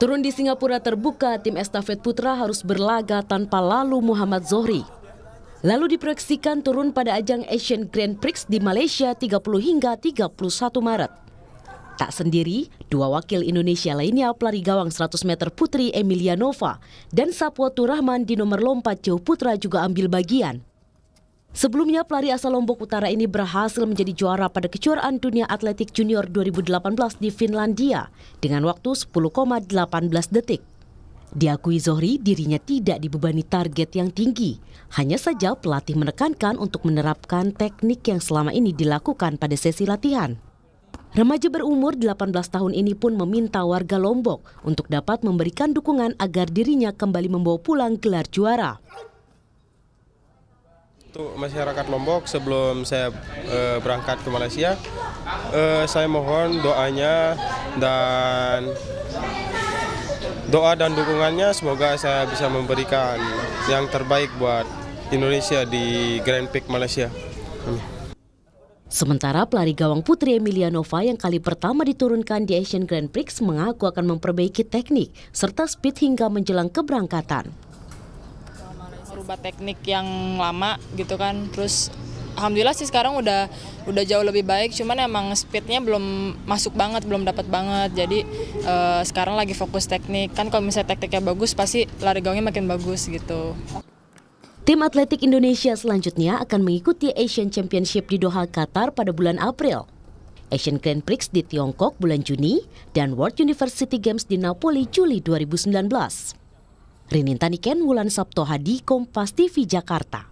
Turun di Singapura terbuka, tim estafet putra harus berlaga tanpa lalu Muhammad Zohri. Lalu diproyeksikan turun pada ajang Asian Grand Prix di Malaysia 30 hingga 31 Maret. Tak sendiri, dua wakil Indonesia lainnya pelari gawang 100 meter putri Emilia Nova dan Sapwatu Rahman di nomor lompat jauh putra juga ambil bagian. Sebelumnya, pelari asal Lombok Utara ini berhasil menjadi juara pada kejuaraan dunia atletik junior 2018 di Finlandia dengan waktu 10,18 detik. Diakui Zohri, dirinya tidak dibebani target yang tinggi. Hanya saja pelatih menekankan untuk menerapkan teknik yang selama ini dilakukan pada sesi latihan. Remaja berumur 18 tahun ini pun meminta warga Lombok untuk dapat memberikan dukungan agar dirinya kembali membawa pulang gelar juara. Untuk masyarakat Lombok sebelum saya e, berangkat ke Malaysia, e, saya mohon doanya dan doa dan dukungannya semoga saya bisa memberikan yang terbaik buat Indonesia di Grand Prix Malaysia. Sementara pelari gawang Putri emilia nova yang kali pertama diturunkan di Asian Grand Prix mengaku akan memperbaiki teknik serta speed hingga menjelang keberangkatan merubah teknik yang lama gitu kan terus alhamdulillah sih sekarang udah udah jauh lebih baik cuman emang speednya belum masuk banget belum dapat banget jadi uh, sekarang lagi fokus teknik kan kalau misalnya tekniknya bagus pasti lari gaungnya makin bagus gitu Tim atletik Indonesia selanjutnya akan mengikuti Asian Championship di Doha, Qatar pada bulan April. Asian Grand Prix di Tiongkok bulan Juni, dan World University Games di Napoli Juli 2019. Rininta Niken Wulan Sabto Hadi Kompas TV Jakarta.